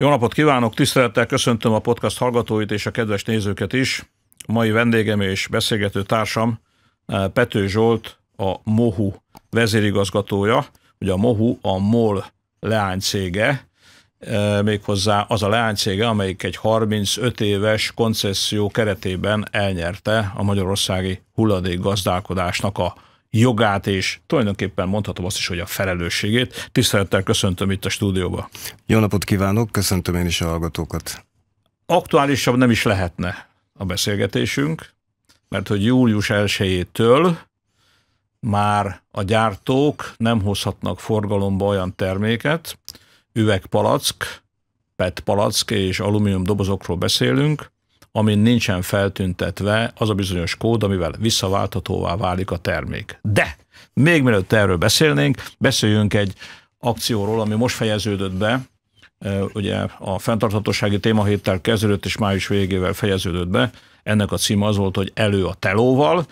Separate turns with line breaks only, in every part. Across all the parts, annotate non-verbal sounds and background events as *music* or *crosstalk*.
Jó napot kívánok, tisztelettel köszöntöm a podcast hallgatóit és a kedves nézőket is. A mai vendégem és beszélgető társam eh, Pető Zsolt, a MOHU vezérigazgatója. Ugye a MOHU a MOL leánycége, eh, méghozzá az a leánycége, amelyik egy 35 éves koncesszió keretében elnyerte a magyarországi hulladék gazdálkodásnak a jogát, és tulajdonképpen mondhatom azt is, hogy a felelősségét. Tisztelettel köszöntöm itt a stúdióba. Jó napot kívánok, köszöntöm én is a hallgatókat. Aktuálisabb nem is lehetne a beszélgetésünk, mert hogy július 1-től már a gyártók nem hozhatnak forgalomba olyan terméket, üvegpalack, PET palack és alumínium dobozokról beszélünk, amin nincsen feltüntetve az a bizonyos kód, amivel visszaválthatóvá válik a termék. De még mielőtt erről beszélnénk, beszéljünk egy akcióról, ami most fejeződött be, ugye a fenntarthatósági témahéttel kezdődött és május végével fejeződött be. Ennek a címe az volt, hogy elő a telóval.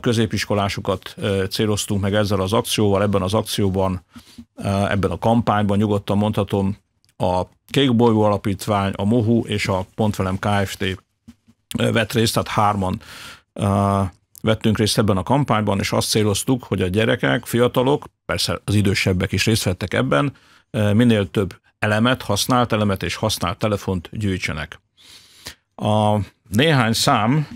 Középiskolásokat céloztunk meg ezzel az akcióval, ebben az akcióban, ebben a kampányban nyugodtan mondhatom, a Kékbolygó Alapítvány, a Mohu és a Pontvelem Kft. vett részt, tehát hárman vettünk részt ebben a kampányban, és azt céloztuk, hogy a gyerekek, fiatalok, persze az idősebbek is részt vettek ebben, minél több elemet, használt elemet és használt telefont gyűjtsenek. A néhány szám,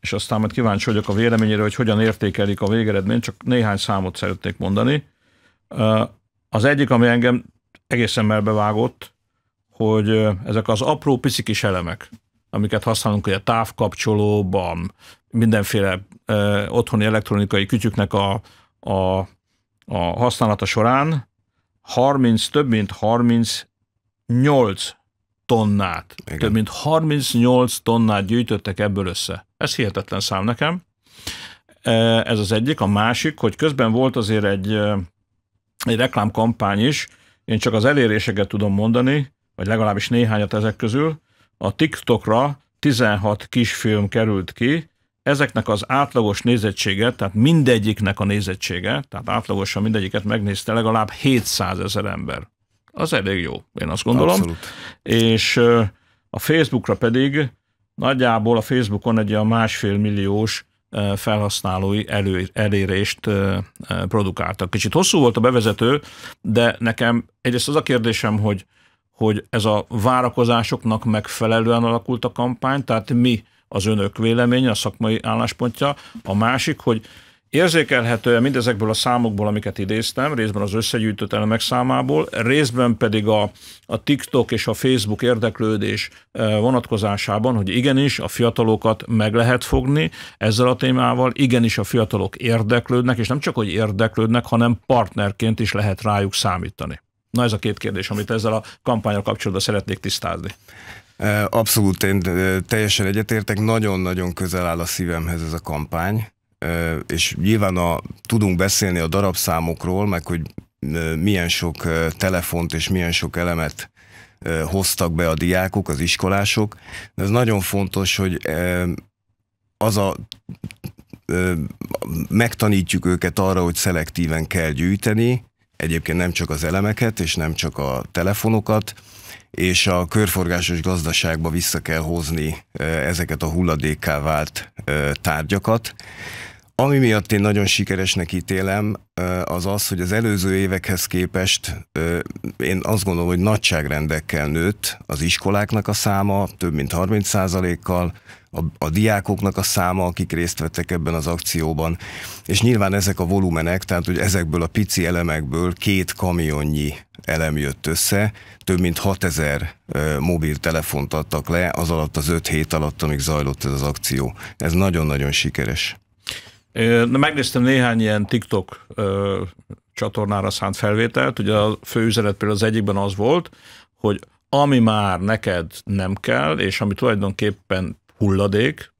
és aztán majd kíváncsi vagyok a véleményére, hogy hogyan értékelik a végeredményt, csak néhány számot szeretnék mondani. Az egyik, ami engem egészen melbevágott, hogy ezek az apró pici elemek, amiket használunk, hogy a távkapcsolóban, mindenféle e, otthoni elektronikai kütyüknek a, a, a használata során 30, több mint 38 tonnát, Igen. több mint 38 tonnát gyűjtöttek ebből össze. Ez hihetetlen szám nekem. Ez az egyik. A másik, hogy közben volt azért egy, egy reklámkampány is, én csak az eléréseket tudom mondani, vagy legalábbis néhányat ezek közül. A TikTokra 16 kisfilm került ki, ezeknek az átlagos nézettsége, tehát mindegyiknek a nézettsége, tehát átlagosan mindegyiket megnézte legalább 700 ezer ember. Az elég jó, én azt gondolom. Abszolút. És a Facebookra pedig nagyjából a Facebookon egy a másfél milliós felhasználói elő, elérést produkáltak. Kicsit hosszú volt a bevezető, de nekem egyrészt az a kérdésem, hogy, hogy ez a várakozásoknak megfelelően alakult a kampány, tehát mi az önök véleménye, a szakmai álláspontja. A másik, hogy Érzékelhetően mindezekből a számokból, amiket idéztem, részben az összegyűjtött elemek számából, részben pedig a, a TikTok és a Facebook érdeklődés eh, vonatkozásában, hogy igenis a fiatalokat meg lehet fogni ezzel a témával, igenis a fiatalok érdeklődnek, és nem csak, hogy érdeklődnek, hanem partnerként is lehet rájuk számítani. Na ez a két kérdés, amit ezzel a kampányal kapcsolatban szeretnék tisztázni. Eh,
abszolút, én eh, teljesen egyetértek, nagyon-nagyon közel áll a szívemhez ez a kampány és nyilván a, tudunk beszélni a darabszámokról, meg hogy milyen sok telefont és milyen sok elemet hoztak be a diákok, az iskolások, de ez nagyon fontos, hogy az a megtanítjuk őket arra, hogy szelektíven kell gyűjteni, egyébként nem csak az elemeket, és nem csak a telefonokat, és a körforgásos gazdaságba vissza kell hozni ezeket a hulladékká vált tárgyakat. Ami miatt én nagyon sikeresnek ítélem, az az, hogy az előző évekhez képest én azt gondolom, hogy nagyságrendekkel nőtt az iskoláknak a száma, több mint 30%-kal, a, a diákoknak a száma, akik részt vettek ebben az akcióban, és nyilván ezek a volumenek, tehát hogy ezekből a pici elemekből két kamionnyi elem jött össze, több mint 6000 mobiltelefont adtak le az alatt az 5 hét alatt, amíg zajlott ez az akció. Ez nagyon-nagyon sikeres.
Na, megnéztem néhány ilyen TikTok ö, csatornára szánt felvételt. Ugye a fő üzenet például az egyikben az volt, hogy ami már neked nem kell, és ami tulajdonképpen hulladék,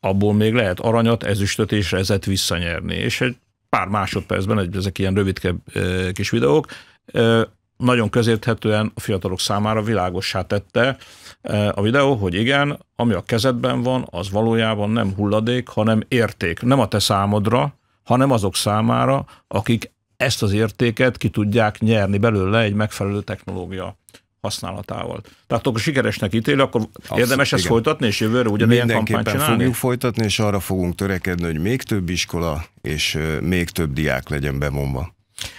abból még lehet aranyat, ezüstöt és rezet visszanyerni. És egy pár másodpercben, egy, ezek ilyen rövidkebb ö, kis videók, ö, nagyon közérthetően a fiatalok számára világossá tette, Eh, a videó, hogy igen, ami a kezedben van, az valójában nem hulladék, hanem érték. Nem a te számodra, hanem azok számára, akik ezt az értéket ki tudják nyerni belőle egy megfelelő technológia használatával. Tehát akkor sikeresnek ítél, akkor Abszett, érdemes igen. ezt folytatni, és jövőre ugyanilyen kampányt csinálni? fogjuk
folytatni, és arra fogunk törekedni, hogy még több iskola és eh, még több diák legyen bevonva.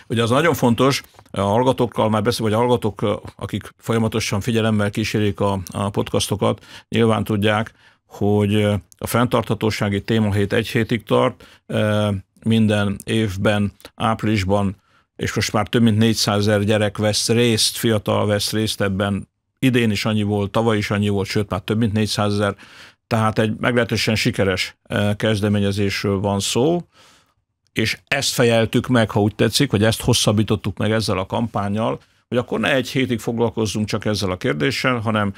Ugye az nagyon fontos, a hallgatókkal már beszél, vagy a hallgatók, akik folyamatosan figyelemmel kísérik a, a podcastokat, nyilván tudják, hogy a fenntarthatósági témahét egy hétig tart, e, minden évben, áprilisban, és most már több mint 400 ezer gyerek vesz részt, fiatal vesz részt ebben, idén is annyi volt, tavaly is annyi volt, sőt már több mint 400 ezer, tehát egy meglehetősen sikeres e, kezdeményezésről van szó, és ezt fejeltük meg, ha úgy tetszik, vagy ezt hosszabbítottuk meg ezzel a kampányjal, hogy akkor ne egy hétig foglalkozzunk csak ezzel a kérdéssel, hanem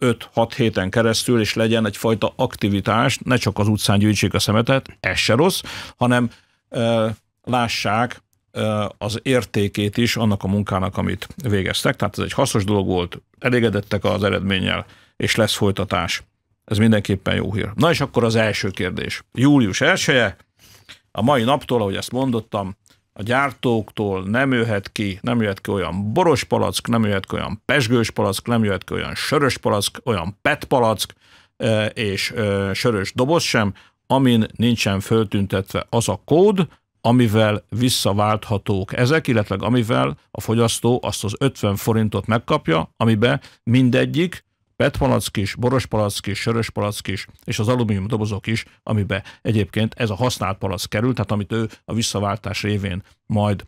5-6 héten keresztül, és legyen egyfajta aktivitás, ne csak az utcán gyűjtsék a szemetet, ez se rossz, hanem e, lássák e, az értékét is annak a munkának, amit végeztek. Tehát ez egy hasznos dolog volt, elégedettek az eredménnyel, és lesz folytatás. Ez mindenképpen jó hír. Na és akkor az első kérdés. Július 1 a mai naptól, ahogy ezt mondottam, a gyártóktól nem jöhet ki, nem jöhet ki olyan boros palack, nem jöhet ki olyan pesgős palack, nem jöhet ki olyan sörös palack, olyan PET palack, e, és e, sörös doboz sem, amin nincsen föltüntetve az a kód, amivel visszaválthatók ezek, illetve amivel a fogyasztó azt az 50 forintot megkapja, amiben mindegyik petpalack is, borospalack is, söröspalack is, és az alumínium dobozok is, amiben egyébként ez a használt palack kerül, tehát amit ő a visszaváltás révén majd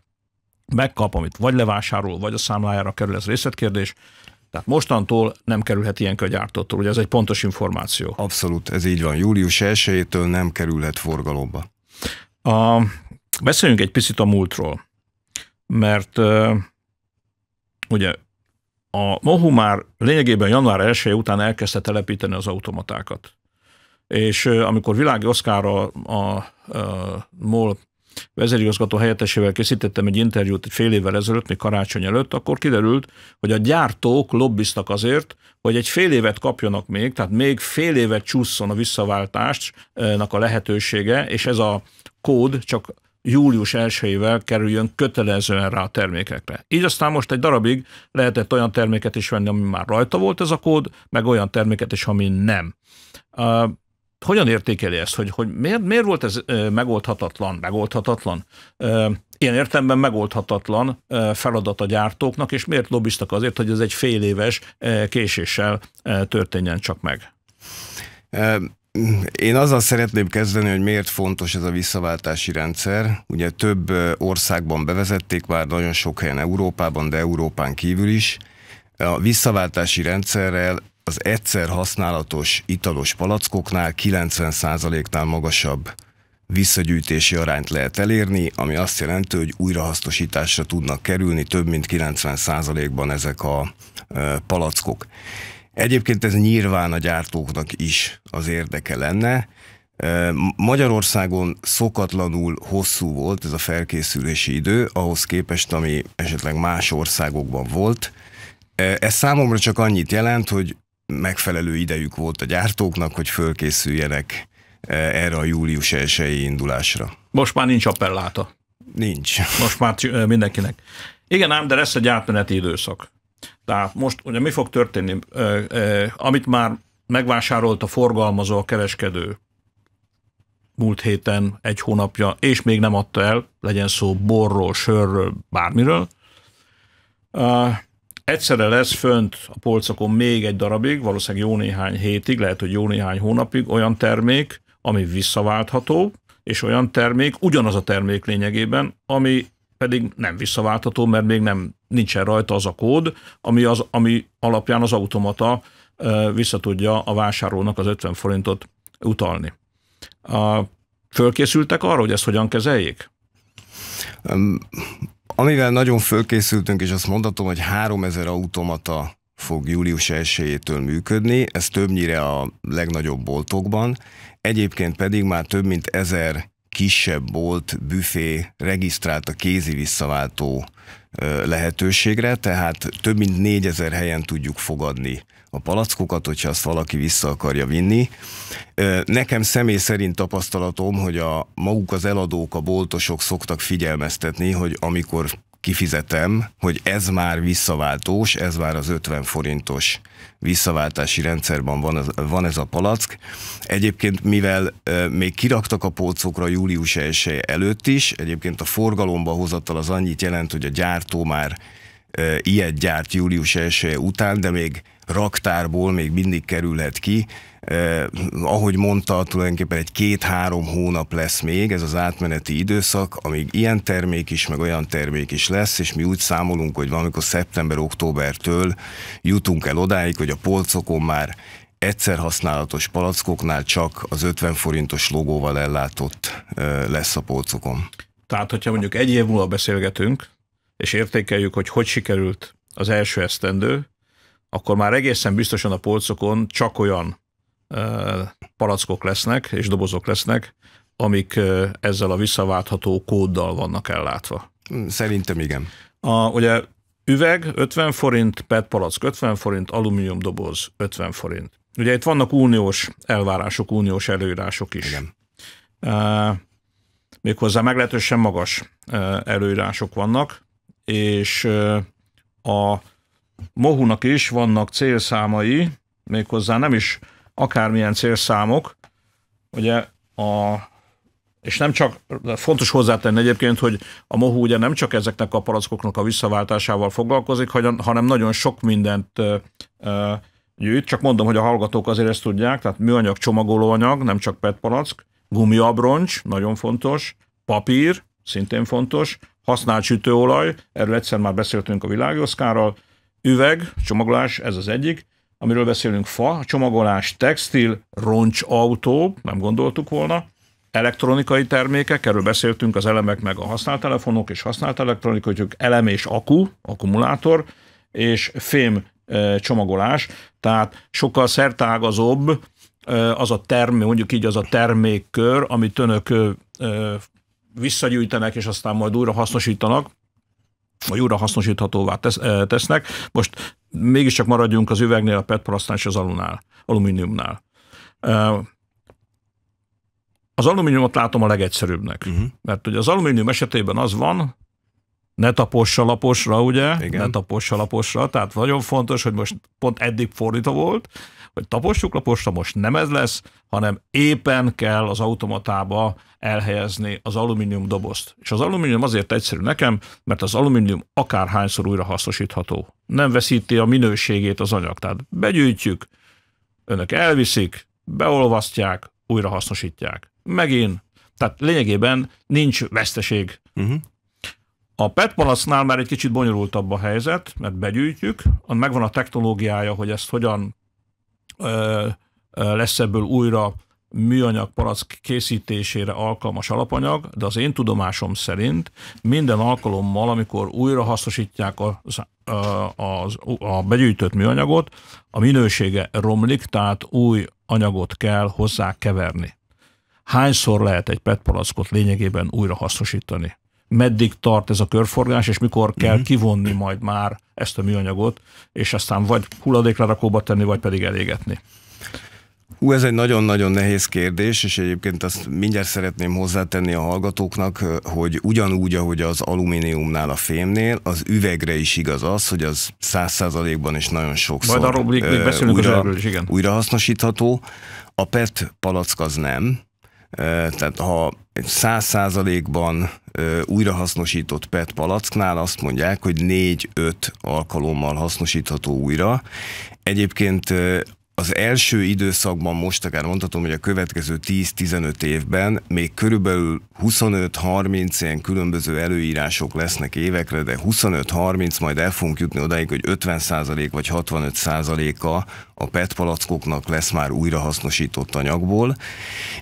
megkap, amit vagy levásárol, vagy a számlájára kerül, ez részletkérdés. Tehát mostantól nem kerülhet ilyen gyártótól, ugye ez egy pontos információ. Abszolút, ez így van. Július 1-től nem kerülhet forgalomba. A, beszéljünk egy picit a múltról, mert ugye a Mohu már lényegében január 1 után elkezdte telepíteni az automatákat. És amikor Világi Oszkár a, a, a MOL vezérigazgató helyettesével készítettem egy interjút egy fél évvel ezelőtt, még karácsony előtt, akkor kiderült, hogy a gyártók lobbiztak azért, hogy egy fél évet kapjanak még, tehát még fél évet csúszson a visszaváltásnak a lehetősége, és ez a kód csak július 1-ével kerüljön kötelezően rá a termékekre. Így aztán most egy darabig lehetett olyan terméket is venni, ami már rajta volt ez a kód, meg olyan terméket is, ami nem. Uh, hogyan értékeli ezt, hogy, hogy miért, miért volt ez megoldhatatlan, megoldhatatlan? Ilyen értemben megoldhatatlan feladat a gyártóknak, és miért lobbiztak azért, hogy ez egy fél éves késéssel történjen csak meg? Én azzal szeretném kezdeni, hogy miért fontos ez a
visszaváltási rendszer. Ugye több országban bevezették már, nagyon sok helyen Európában, de Európán kívül is. A visszaváltási rendszerrel az egyszer használatos italos palackoknál 90%-nál magasabb visszagyűjtési arányt lehet elérni, ami azt jelenti, hogy újrahasznosításra tudnak kerülni több mint 90%-ban ezek a palackok. Egyébként ez nyilván a gyártóknak is az érdeke lenne. Magyarországon szokatlanul hosszú volt ez a felkészülési idő, ahhoz képest, ami esetleg más országokban volt. Ez számomra csak annyit jelent, hogy megfelelő idejük volt a gyártóknak, hogy fölkészüljenek erre a július 1 indulásra.
Most már nincs appelláta. Nincs. Most már mindenkinek. Igen ám, de lesz egy átmeneti időszak. Tehát most ugye mi fog történni? Amit már megvásárolt a forgalmazó, a kereskedő múlt héten, egy hónapja, és még nem adta el, legyen szó borról, sörről, bármiről, egyszerre lesz fönt a polcokon még egy darabig, valószínűleg jó néhány hétig, lehet, hogy jó néhány hónapig olyan termék, ami visszaváltható, és olyan termék, ugyanaz a termék lényegében, ami pedig nem visszaváltható, mert még nem nincsen rajta az a kód, ami, az, ami alapján az automata visszatudja a vásárlónak az 50 forintot utalni. fölkészültek arra, hogy ezt hogyan kezeljék? Um, amivel nagyon fölkészültünk, és
azt mondhatom, hogy 3000 automata fog július 1 működni, ez többnyire a legnagyobb boltokban, egyébként pedig már több mint ezer kisebb bolt, büfé regisztrált a kézi visszaváltó lehetőségre, tehát több mint négyezer helyen tudjuk fogadni a palackokat, hogyha azt valaki vissza akarja vinni. Nekem személy szerint tapasztalatom, hogy a maguk az eladók, a boltosok szoktak figyelmeztetni, hogy amikor kifizetem, hogy ez már visszaváltós, ez már az 50 forintos visszaváltási rendszerben van ez, van ez a palack. Egyébként, mivel e, még kiraktak a polcokra július 1 előtt is, egyébként a forgalomba hozattal az annyit jelent, hogy a gyártó már e, ilyet gyárt július 1 után, de még raktárból még mindig kerülhet ki, eh, ahogy mondta, tulajdonképpen egy két-három hónap lesz még ez az átmeneti időszak, amíg ilyen termék is, meg olyan termék is lesz, és mi úgy számolunk, hogy valamikor szeptember-októbertől jutunk el odáig, hogy a polcokon már egyszer használatos palackoknál csak az 50 forintos logóval ellátott eh, lesz a polcokon.
Tehát, hogyha mondjuk egy év múlva beszélgetünk, és értékeljük, hogy hogy sikerült az első esztendő, akkor már egészen biztosan a polcokon csak olyan palackok lesznek és dobozok lesznek, amik ezzel a visszaváltható kóddal vannak ellátva. Mm, szerintem igen. A, ugye üveg 50 forint, PET palack 50 forint, alumínium doboz 50 forint. Ugye itt vannak uniós elvárások, uniós előírások is. Igen. E, méghozzá meglehetősen magas előírások vannak, és a Mohunak is vannak célszámai, méghozzá nem is akármilyen célszámok, ugye a és nem csak, fontos hozzátenni egyébként, hogy a MOHU ugye nem csak ezeknek a palackoknak a visszaváltásával foglalkozik, hanem nagyon sok mindent gyűjt. Csak mondom, hogy a hallgatók azért ezt tudják, tehát műanyag, csomagolóanyag, nem csak PET palack, gumiabroncs, nagyon fontos, papír, szintén fontos, használt sütőolaj, erről egyszer már beszéltünk a világoszkárral, üveg, csomagolás, ez az egyik, amiről beszélünk, fa, csomagolás, textil, roncsautó, nem gondoltuk volna, elektronikai termékek, erről beszéltünk, az elemek meg a használt telefonok és használt elektronikai, elem és akku, akkumulátor, és fém e, csomagolás, tehát sokkal szertágazóbb e, az a termék, mondjuk így az a termékkör, amit önök e, visszagyűjtenek, és aztán majd újra hasznosítanak, vagy újra hasznosíthatóvá tesz, eh, tesznek. Most mégiscsak maradjunk az üvegnél, a PET és az alunál, alumíniumnál. Eh, az alumíniumot látom a legegyszerűbbnek, uh-huh. mert ugye az alumínium esetében az van, ne tapossa laposra, ugye? Igen. Ne tapossa laposra, tehát nagyon fontos, hogy most pont eddig fordítva volt, hogy tapossuk laposra, most nem ez lesz, hanem éppen kell az automatába elhelyezni az alumínium dobozt. És az alumínium azért egyszerű nekem, mert az alumínium akárhányszor újra hasznosítható. Nem veszíti a minőségét az anyag. Tehát begyűjtjük, önök elviszik, beolvasztják, újra hasznosítják. Megint. Tehát lényegében nincs veszteség. Uh-huh. A PET palacnál már egy kicsit bonyolultabb a helyzet, mert begyűjtjük, megvan a technológiája, hogy ezt hogyan lesz ebből újra műanyag palack készítésére alkalmas alapanyag, de az én tudomásom szerint minden alkalommal, amikor újra hasznosítják az, az, a begyűjtött műanyagot, a minősége romlik, tehát új anyagot kell hozzá keverni. Hányszor lehet egy PET palackot lényegében újra hasznosítani? meddig tart ez a körforgás, és mikor kell uh-huh. kivonni majd már ezt a műanyagot, és aztán vagy hulladéklerakóba tenni, vagy pedig elégetni.
Hú, ez egy nagyon-nagyon nehéz kérdés, és egyébként azt mindjárt szeretném hozzátenni a hallgatóknak, hogy ugyanúgy, ahogy az alumíniumnál, a fémnél, az üvegre is igaz az, hogy az száz százalékban is nagyon sokszor Majd arról, uh, újra, is, igen. újrahasznosítható. hasznosítható. A PET palack az nem, tehát ha egy száz százalékban újrahasznosított PET palacknál azt mondják, hogy 4-5 alkalommal hasznosítható újra. Egyébként az első időszakban most akár mondhatom, hogy a következő 10-15 évben még körülbelül 25-30 ilyen különböző előírások lesznek évekre, de 25-30 majd el fogunk jutni odáig, hogy 50% vagy 65%-a a PET palackoknak lesz már újrahasznosított anyagból,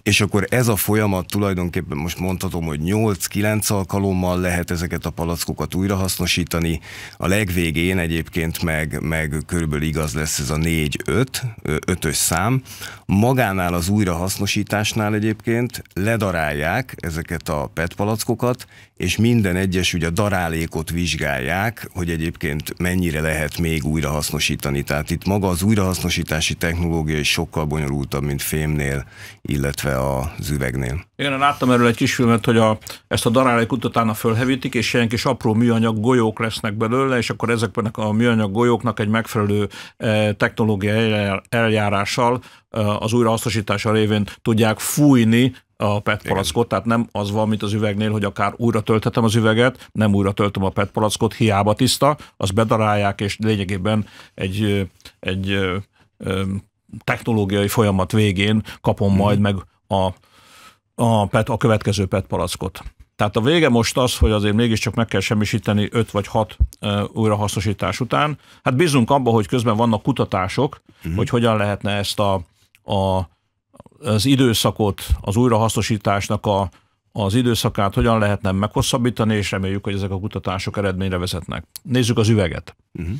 és akkor ez a folyamat tulajdonképpen most mondhatom, hogy 8-9 alkalommal lehet ezeket a palackokat újrahasznosítani, a legvégén egyébként meg, meg körülbelül igaz lesz ez a 4-5, 5 szám. Magánál az újrahasznosításnál egyébként ledarálják ezeket a PET palackokat, és minden egyes ugye darálékot vizsgálják, hogy egyébként mennyire lehet még újrahasznosítani. Tehát itt maga az újra hasznosítási technológia is sokkal bonyolultabb, mint fémnél, illetve az üvegnél.
Igen, láttam erről egy kisfilmet, hogy a, ezt a darálék a fölhevítik, és ilyen kis apró műanyag golyók lesznek belőle, és akkor ezekben a műanyag golyóknak egy megfelelő eh, technológiai eljárással eh, az újrahasznosítása révén tudják fújni a PET palackot, Igen. tehát nem az van, mint az üvegnél, hogy akár újra töltetem az üveget, nem újra töltöm a PET palackot, hiába tiszta, azt bedarálják, és lényegében egy, eh, egy technológiai folyamat végén kapom hmm. majd meg a, a, pet, a következő PET palackot. Tehát a vége most az, hogy azért mégiscsak meg kell semmisíteni 5 vagy 6 uh, újrahasznosítás után. Hát bízunk abba, hogy közben vannak kutatások, uh-huh. hogy hogyan lehetne ezt a, a, az időszakot, az újrahasznosításnak a, az időszakát hogyan lehetne meghosszabbítani, és reméljük, hogy ezek a kutatások eredményre vezetnek. Nézzük az üveget. Uh-huh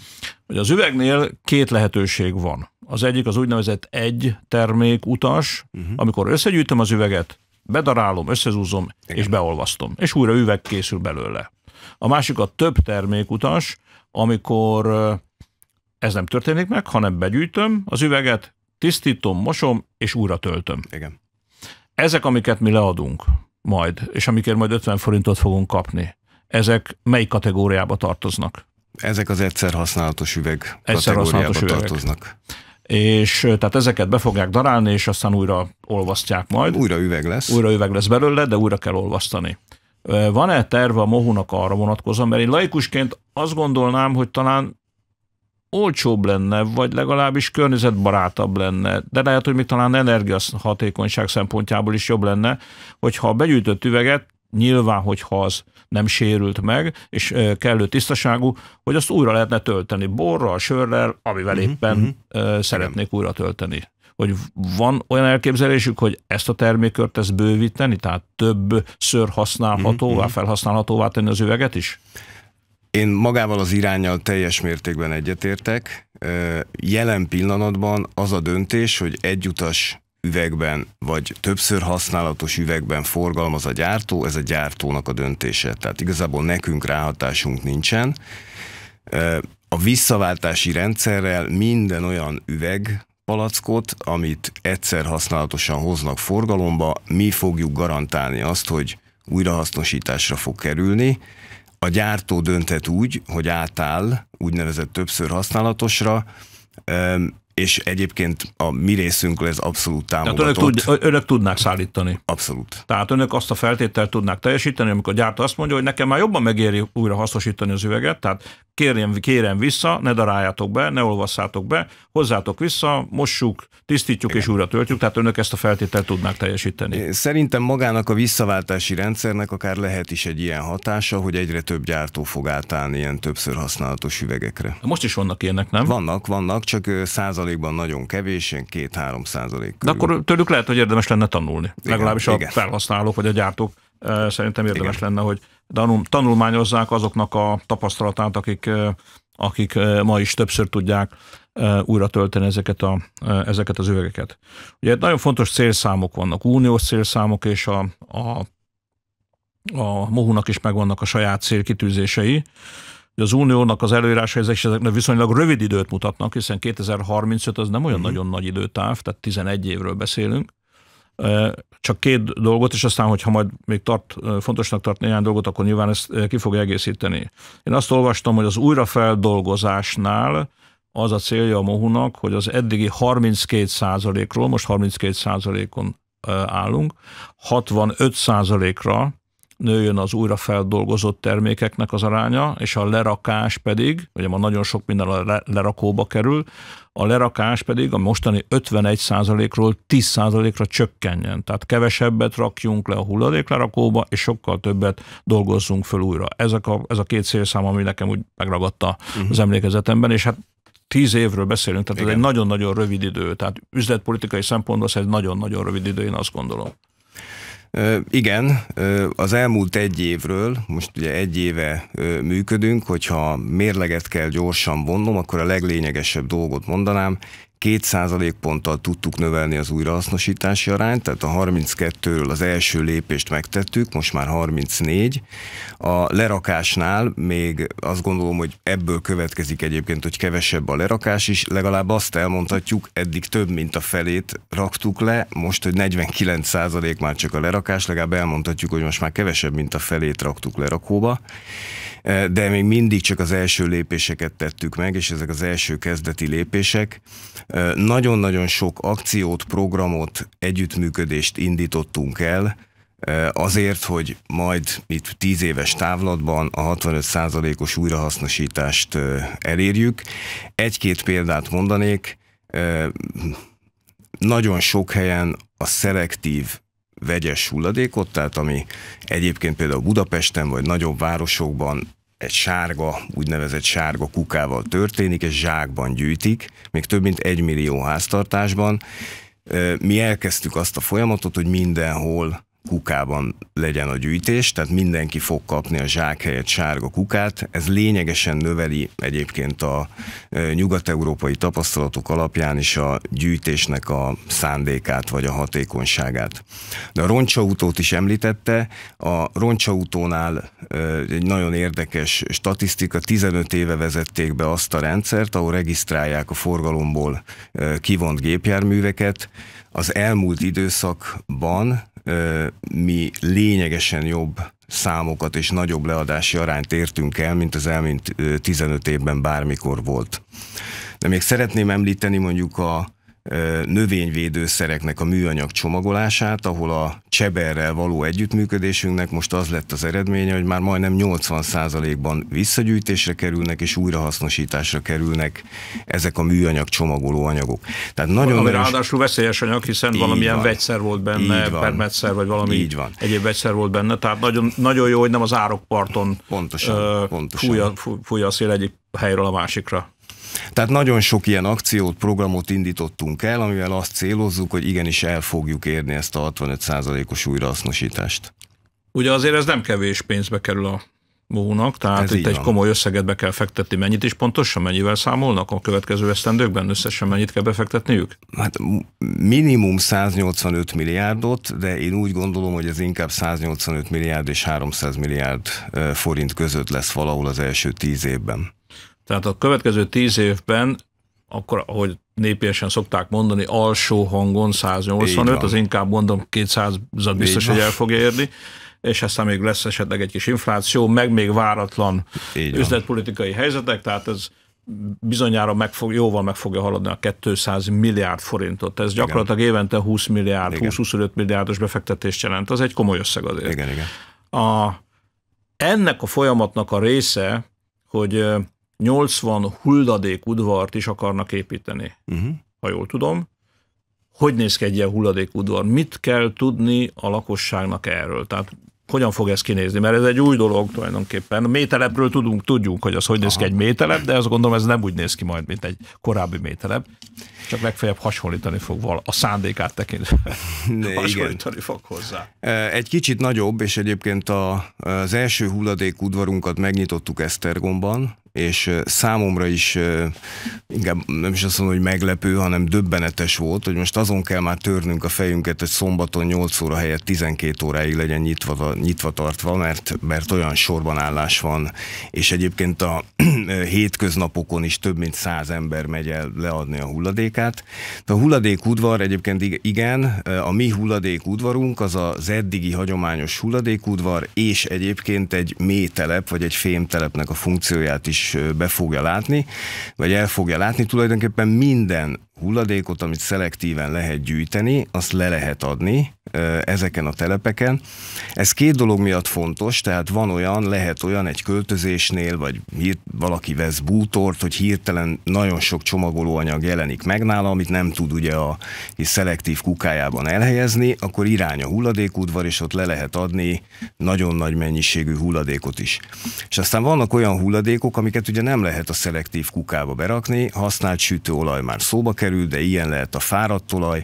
hogy az üvegnél két lehetőség van. Az egyik az úgynevezett egy termék utas, uh-huh. Mhm. amikor összegyűjtöm az üveget, bedarálom, összezúzom Igen. és beolvasztom, és újra üveg készül belőle. A másik a több termék utas, amikor ez nem történik meg, hanem begyűjtöm az üveget, tisztítom, mosom és újra töltöm. Igen. Ezek, amiket mi leadunk majd, és amikért majd 50 forintot fogunk kapni, ezek mely kategóriába tartoznak? Ezek az egyszer használatos üveg egyszer használatos üvegek. tartoznak. És tehát ezeket be fogják darálni, és aztán újra olvasztják majd. Újra üveg lesz. Újra üveg lesz belőle, de újra kell olvasztani. Van-e terve a mohunak arra vonatkozóan, mert én laikusként azt gondolnám, hogy talán olcsóbb lenne, vagy legalábbis környezetbarátabb lenne, de lehet, hogy még talán energiahatékonyság szempontjából is jobb lenne, hogyha a begyűjtött üveget nyilván, hogyha az nem sérült meg, és kellő tisztaságú, hogy azt újra lehetne tölteni borral, sörrel, amivel uh-huh, éppen uh-huh. szeretnék újra tölteni hogy van olyan elképzelésük, hogy ezt a termékkört ezt bővíteni, tehát több ször használhatóvá, uh-huh. Mhm, felhasználhatóvá tenni az üveget is? Én magával az irányjal
teljes mértékben egyetértek. Jelen pillanatban az a döntés, hogy egyutas üvegben, vagy többször használatos üvegben forgalmaz a gyártó, ez a gyártónak a döntése. Tehát igazából nekünk ráhatásunk nincsen. A visszaváltási rendszerrel minden olyan üveg, palackot, amit egyszer használatosan hoznak forgalomba, mi fogjuk garantálni azt, hogy újrahasznosításra fog kerülni. A gyártó dönthet úgy, hogy átáll úgynevezett többször használatosra, és egyébként a mi részünkről
ez abszolút támogatott. Tehát önök, tud, önök tudnák szállítani. Abszolút. Tehát önök azt a feltételt tudnák teljesíteni, amikor a gyártó azt mondja, hogy nekem már jobban megéri újra hasznosítani az üveget, tehát kérjem, kérem vissza, ne daráljátok be, ne olvasszátok be, hozzátok vissza, mossuk, tisztítjuk Igen. és újra töltjük, tehát önök ezt a feltételt tudnák teljesíteni. Szerintem magának a visszaváltási rendszernek
akár lehet is egy ilyen hatása, hogy egyre több gyártó fog átállni ilyen többször használatos üvegekre. Most is vannak ilyenek, nem? Vannak, vannak, csak százalék százalékban nagyon kevés, két-három
százalék De akkor tőlük lehet, hogy érdemes lenne tanulni. Igen, Legalábbis a igen. felhasználók vagy a gyártók eh, szerintem érdemes igen. lenne, hogy tanulmányozzák azoknak a tapasztalatát, akik, eh, akik eh, ma is többször tudják újra tölteni ezeket, a, ezeket az üvegeket. Ugye nagyon fontos célszámok vannak, uniós célszámok és a, a a Mohunak is megvannak a saját célkitűzései hogy az uniónak az előírása ezek, ezeknek viszonylag rövid időt mutatnak, hiszen 2035 az nem olyan uh-huh. nagyon nagy időtáv, tehát 11 évről beszélünk. Csak két dolgot, és aztán, hogyha majd még tart, fontosnak tart néhány dolgot, akkor nyilván ezt ki fogja egészíteni. Én azt olvastam, hogy az újrafeldolgozásnál az a célja a Mohunak, hogy az eddigi 32 ról most 32 on állunk, 65 ra nőjön az újrafeldolgozott termékeknek az aránya, és a lerakás pedig, ugye ma nagyon sok minden a lerakóba kerül, a lerakás pedig a mostani 51%-ról 10%-ra csökkenjen. Tehát kevesebbet rakjunk le a lerakóba, és sokkal többet dolgozzunk föl újra. Ezek a, ez a két célszám, ami nekem úgy megragadta uh-huh. az emlékezetemben, és hát tíz évről beszélünk, tehát Igen. ez egy nagyon-nagyon rövid idő. Tehát üzletpolitikai szempontból ez egy nagyon-nagyon rövid idő, én azt gondolom. Igen, az
elmúlt egy évről, most ugye egy éve működünk, hogyha mérleget kell gyorsan vonnom, akkor a leglényegesebb dolgot mondanám, két ponttal tudtuk növelni az újrahasznosítási arányt, tehát a 32-ről az első lépést megtettük, most már 34. A lerakásnál még azt gondolom, hogy ebből következik egyébként, hogy kevesebb a lerakás is, legalább azt elmondhatjuk, eddig több, mint a felét raktuk le, most, hogy 49 már csak a lerakás, legalább elmondhatjuk, hogy most már kevesebb, mint a felét raktuk lerakóba, de még mindig csak az első lépéseket tettük meg, és ezek az első kezdeti lépések, nagyon-nagyon sok akciót, programot, együttműködést indítottunk el, azért, hogy majd itt tíz éves távlatban a 65%-os újrahasznosítást elérjük. Egy-két példát mondanék, nagyon sok helyen a szelektív vegyes hulladékot, tehát ami egyébként például Budapesten vagy nagyobb városokban egy sárga, úgynevezett sárga kukával történik, és zsákban gyűjtik, még több mint egy millió háztartásban. Mi elkezdtük azt a folyamatot, hogy mindenhol kukában legyen a gyűjtés, tehát mindenki fog kapni a zsák helyett sárga kukát. Ez lényegesen növeli egyébként a nyugat-európai tapasztalatok alapján is a gyűjtésnek a szándékát vagy a hatékonyságát. De a roncsautót is említette, a roncsautónál egy nagyon érdekes statisztika, 15 éve vezették be azt a rendszert, ahol regisztrálják a forgalomból kivont gépjárműveket, az elmúlt időszakban mi lényegesen jobb számokat és nagyobb leadási arányt értünk el, mint az elmúlt 15 évben bármikor volt. De még szeretném említeni mondjuk a növényvédőszereknek a műanyag csomagolását, ahol a cseberrel való együttműködésünknek most az lett az eredménye, hogy már majdnem 80%-ban visszagyűjtésre kerülnek és újrahasznosításra kerülnek ezek a műanyag csomagoló anyagok. Tehát nagyon Ami ráadásul
veszélyes anyag, hiszen így valamilyen van. vegyszer volt benne, permetszer vagy valami így van. egyéb vegyszer volt benne, tehát nagyon, nagyon jó, hogy nem az árokparton pontosan, ö, pontosan. Fúj, a, fúj a szél egyik helyről a
másikra. Tehát nagyon sok ilyen akciót, programot indítottunk el, amivel azt célozzuk, hogy igenis el fogjuk érni ezt a 65%-os újrahasznosítást.
Ugye azért ez nem kevés pénzbe kerül a múnak, tehát ez itt egy van. komoly összeget be kell fektetni. Mennyit is pontosan mennyivel számolnak a következő esztendőkben? Összesen mennyit kell befektetniük?
Hát minimum 185 milliárdot, de én úgy gondolom, hogy ez inkább 185 milliárd és 300 milliárd forint között lesz valahol az első tíz évben.
Tehát a következő tíz évben, akkor, ahogy népiesen szokták mondani, alsó hangon 185, az inkább mondom 200 biztos, Így hogy el fogja érni és aztán még lesz esetleg egy kis infláció, meg még váratlan üzletpolitikai helyzetek, tehát ez bizonyára meg fog, jóval meg fogja haladni a 200 milliárd forintot. Ez igen. évente 20 milliárd, 20-25 milliárdos befektetést jelent. Az egy komoly összeg azért. Igen, igen. A, ennek a folyamatnak a része, hogy 80 hulladék udvart is akarnak építeni, uh-huh. ha jól tudom. Hogy néz ki egy ilyen hulladék udvar? Mit kell tudni a lakosságnak erről? Tehát hogyan fog ez kinézni? Mert ez egy új dolog tulajdonképpen. A mételepről tudunk, tudjuk, hogy az hogy néz ki egy mételep, de azt gondolom ez nem úgy néz ki majd, mint egy korábbi mételep. Csak legfeljebb hasonlítani fog vala, a szándékát tekintve. *laughs* hasonlítani igen. fog hozzá. E, egy kicsit nagyobb, és egyébként
a, az első hulladékudvarunkat megnyitottuk Esztergomban, és számomra is inkább nem is azt mondom, hogy meglepő, hanem döbbenetes volt, hogy most azon kell már törnünk a fejünket, hogy szombaton 8 óra helyett 12 óráig legyen nyitva, nyitva tartva, mert, mert olyan sorban állás van, és egyébként a *clears throat* hétköznapokon is több mint száz ember megy el leadni a hulladékát. De a hulladékudvar egyébként igen, a mi hulladékudvarunk az az eddigi hagyományos hulladékudvar, és egyébként egy mételep, vagy egy fémtelepnek a funkcióját is be fogja látni, vagy el fogja látni. Tulajdonképpen minden hulladékot, amit szelektíven lehet gyűjteni, azt le lehet adni, ezeken a telepeken. Ez két dolog miatt fontos, tehát van olyan, lehet olyan egy költözésnél, vagy hirt valaki vesz bútort, hogy hirtelen nagyon sok csomagolóanyag jelenik meg nála, amit nem tud ugye a szelektív kukájában elhelyezni, akkor irány a hulladékudvar, és ott le lehet adni nagyon nagy mennyiségű hulladékot is. És aztán vannak olyan hulladékok, amiket ugye nem lehet a szelektív kukába berakni, használt sütőolaj már szóba kerül, de ilyen lehet a fáradt olaj,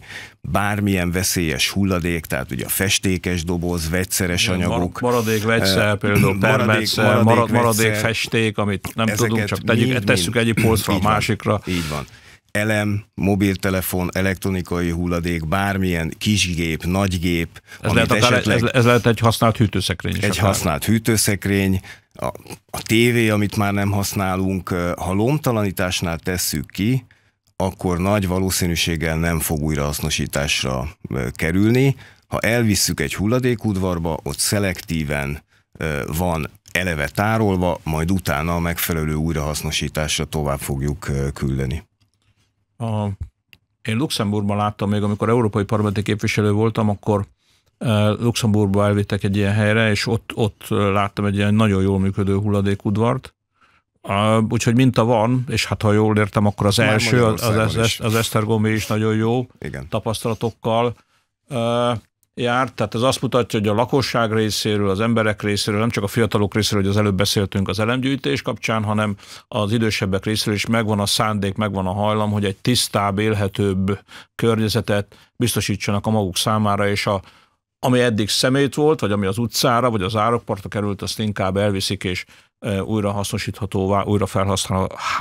bármilyen veszélyes hulladék, tehát ugye a festékes doboz, vegyszeres Igen, anyagok. Maradék eh, vegyszer, például termetszer, maradék, maradék, maradék vegyszer, festék,
amit nem tudunk, csak tegyük, mind, tesszük egyik polcra a másikra.
Van, így van elem, mobiltelefon, elektronikai hulladék, bármilyen kisgép, nagygép. Ez, lehet, esetleg, ez, ez lehet egy használt hűtőszekrény. Is egy akár. Hát használt hűtőszekrény, a, a tévé, amit már nem használunk, eh, ha lomtalanításnál tesszük ki, akkor nagy valószínűséggel nem fog újrahasznosításra kerülni. Ha elvisszük egy hulladékudvarba, ott szelektíven van eleve tárolva, majd utána a megfelelő újrahasznosításra tovább fogjuk küldeni.
A, én Luxemburgban láttam még, amikor európai parlamenti képviselő voltam, akkor Luxemburgba elvittek egy ilyen helyre, és ott, ott láttam egy ilyen nagyon jól működő hulladékudvart, úgyhogy minta van, és hát ha jól értem, akkor az Már első, az, az, az Esztergomi is nagyon jó Igen. tapasztalatokkal uh, jár. Tehát ez azt mutatja, hogy a lakosság részéről, az emberek részéről, nem csak a fiatalok részéről, hogy az előbb beszéltünk az elemgyűjtés kapcsán, hanem az idősebbek részéről is megvan a szándék, megvan a hajlam, hogy egy tisztább, élhetőbb környezetet biztosítsanak a maguk számára, és a ami eddig szemét volt, vagy ami az utcára, vagy az árokpartra került, azt inkább elviszik, és újra hasznosíthatóvá, újra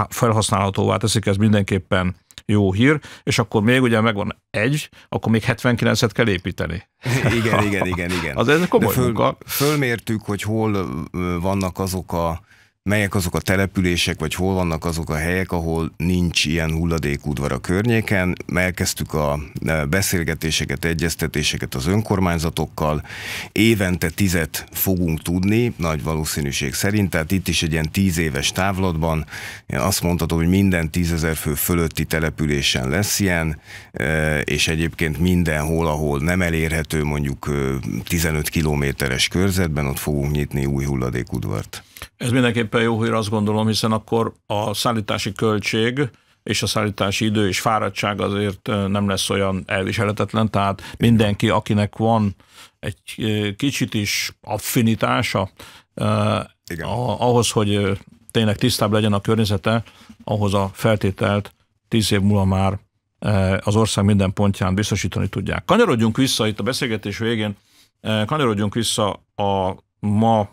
felhasználhatóvá teszik, ez mindenképpen jó hír, és akkor még ugye megvan egy, akkor még 79-et kell építeni. *laughs* Igen, igen, igen, igen. *laughs* Az ez komoly De föl, munka.
Fölmértük, hogy hol vannak azok a melyek azok a települések, vagy hol vannak azok a helyek, ahol nincs ilyen hulladékudvar a környéken. Elkezdtük a e, beszélgetéseket, egyeztetéseket az önkormányzatokkal. Évente tizet fogunk tudni, nagy valószínűség szerint, tehát itt is egy ilyen tíz éves távlatban. Én azt mondhatom, hogy minden tízezer fő fölötti településen lesz ilyen, e, és egyébként mindenhol, ahol nem elérhető mondjuk 15 kilométeres körzetben, ott fogunk nyitni új hulladékudvart.
Ez mindenképpen jó hír, azt gondolom, hiszen akkor a szállítási költség és a szállítási idő és fáradtság azért nem lesz olyan elviselhetetlen, tehát mindenki, akinek van egy kicsit is affinitása Igen. ahhoz, hogy tényleg tisztább legyen a környezete, ahhoz a feltételt tíz év múlva már az ország minden pontján biztosítani tudják. Kanyarodjunk vissza itt a beszélgetés végén, kanyarodjunk vissza a ma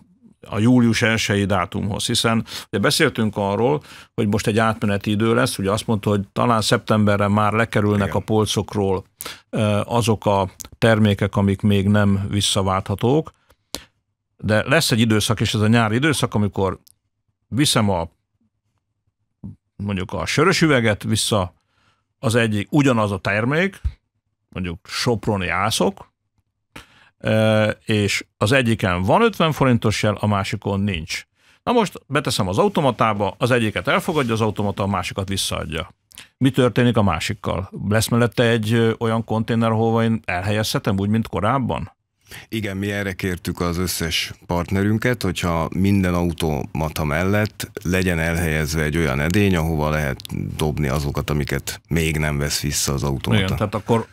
a július 1 dátumhoz, hiszen ugye beszéltünk arról, hogy most egy átmeneti idő lesz, ugye azt mondta, hogy talán szeptemberre már lekerülnek Igen. a polcokról azok a termékek, amik még nem visszaválthatók, de lesz egy időszak, és ez a nyári időszak, amikor viszem a mondjuk a sörös üveget vissza, az egyik ugyanaz a termék, mondjuk soproni ászok, és az egyiken van 50 forintos jel, a másikon nincs. Na most beteszem az automatába, az egyiket elfogadja az automata, a másikat visszaadja. Mi történik a másikkal? Lesz mellette egy olyan konténer, hova én elhelyezhetem, úgy, mint korábban?
Igen, mi erre kértük az összes partnerünket, hogyha minden automata mellett legyen elhelyezve egy olyan edény, ahova lehet dobni azokat, amiket még nem vesz vissza az automata. Igen, tehát
akkor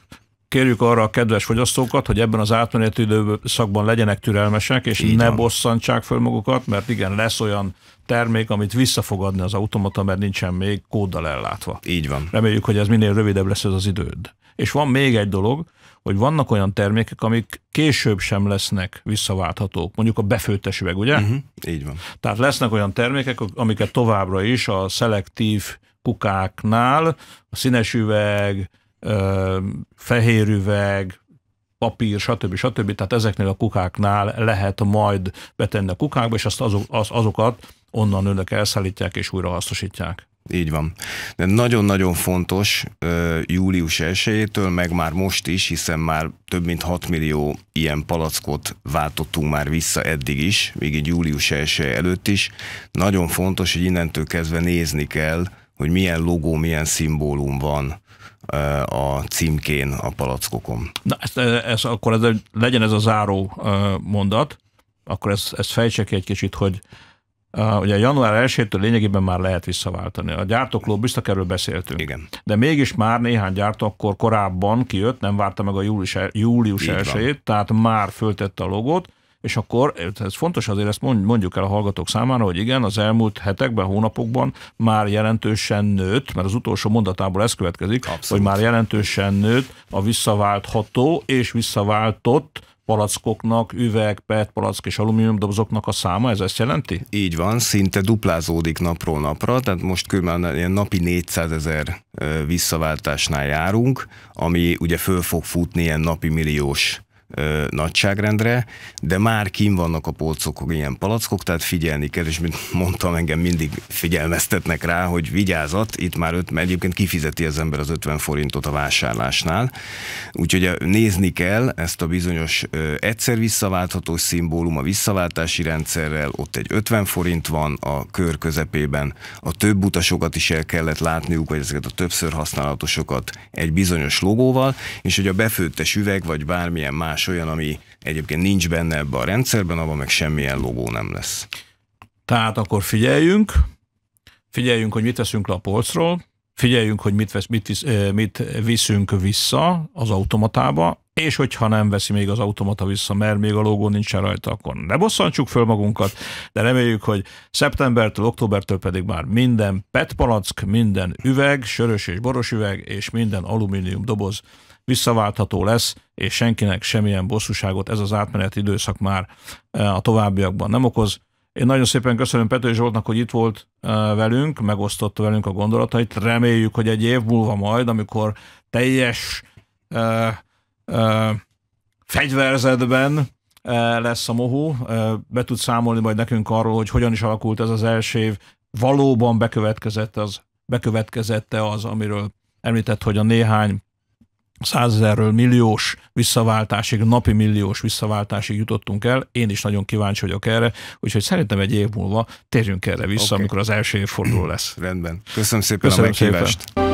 kérjük arra a kedves fogyasztókat, hogy ebben az átmeneti időszakban legyenek türelmesek, és Így ne van. bosszantsák föl magukat, mert igen, lesz olyan termék, amit visszafogadni az automata, mert nincsen még kóddal ellátva. Így van. Reméljük, hogy ez minél rövidebb lesz ez az időd. És van még egy dolog, hogy vannak olyan termékek, amik később sem lesznek visszaválthatók, mondjuk a befőttes üveg, ugye? Uh-huh. Így van. Tehát lesznek olyan termékek, amiket továbbra is a szelektív kukáknál, a színes üveg, fehér üveg, papír, stb. stb. Tehát ezeknél a kukáknál lehet majd betenni a kukákba, és azt azok, az, azokat onnan önök elszállítják és újra hasznosítják.
Így van. De nagyon-nagyon fontos július 1 meg már most is, hiszen már több mint 6 millió ilyen palackot váltottunk már vissza eddig is, még egy július 1 előtt is. Nagyon fontos, hogy innentől kezdve nézni kell, hogy milyen logó, milyen szimbólum van a címkén a palackokon.
Na, ez, ez akkor ez, legyen ez a záró mondat, akkor ezt, ezt fejtsek egy kicsit, hogy Uh, ugye január 1-től lényegében már lehet visszaváltani. A gyártóklub biztos erről beszéltünk. Igen. De mégis már néhány gyártó akkor korábban kijött, nem várta meg a július, július tehát már föltette a logót, és akkor ez fontos azért ezt mondjuk el a hallgatók számára, hogy igen, az elmúlt hetekben, hónapokban már jelentősen nőtt, mert az utolsó mondatából ez következik, Abszolút. hogy már jelentősen nőtt a visszaváltható és visszaváltott palackoknak, üveg, PET, palack és alumínium dobozoknak a száma, ez ezt jelenti?
Így van, szinte duplázódik napról napra, tehát most kb. ilyen napi 400 ezer visszaváltásnál járunk, ami ugye föl fog futni ilyen napi milliós nagyságrendre, de már kim vannak a hogy ilyen palackok, tehát figyelni kell, és mint mondtam, engem mindig figyelmeztetnek rá, hogy vigyázat, itt már öt, mert egyébként kifizeti az ember az 50 forintot a vásárlásnál, úgyhogy nézni kell ezt a bizonyos ö, egyszer visszaváltható szimbólum a visszaváltási rendszerrel, ott egy 50 forint van a kör közepében, a több utasokat is el kellett látniuk, vagy ezeket a többször használatosokat egy bizonyos logóval, és hogy a befőttes üveg, vagy bármilyen más más olyan, ami egyébként nincs benne ebben a rendszerben, abban meg semmilyen
logó nem lesz. Tehát akkor figyeljünk, figyeljünk, hogy mit teszünk le a polcról, figyeljünk, hogy mit, vesz, mit, visz, mit viszünk vissza az automatába, és hogyha nem veszi még az automata vissza, mert még a logó nincs rajta, akkor ne bosszantsuk föl magunkat, de reméljük, hogy szeptembertől, októbertől pedig már minden PET palack, minden üveg, sörös és boros üveg, és minden alumínium doboz visszaváltható lesz, és senkinek semmilyen bosszúságot ez az átmeneti időszak már e, a továbbiakban nem okoz. Én nagyon szépen köszönöm Pető Zsoltnak, hogy itt volt e, velünk, megosztotta velünk a gondolatait. Reméljük, hogy egy év múlva majd, amikor teljes uh, uh, fegyverzetben lesz a mohó. Be tud számolni majd nekünk arról, hogy hogyan is alakult ez az első év. Valóban bekövetkezett az, bekövetkezette az, amiről említett, hogy a néhány százezerről milliós visszaváltásig, napi milliós visszaváltásig jutottunk el. Én is nagyon kíváncsi vagyok erre, úgyhogy szerintem egy év múlva térjünk erre vissza, okay. amikor az első évforduló lesz. Rendben. Köszönöm szépen Köszönöm a meghívást.
Szépen.